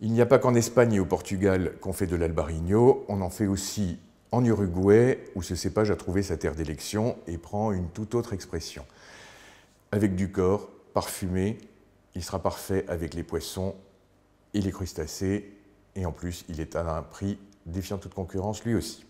Il n'y a pas qu'en Espagne et au Portugal qu'on fait de l'albarino, on en fait aussi en Uruguay, où ce cépage a trouvé sa terre d'élection et prend une toute autre expression. Avec du corps, parfumé, il sera parfait avec les poissons et les crustacés, et en plus, il est à un prix défiant toute concurrence lui aussi.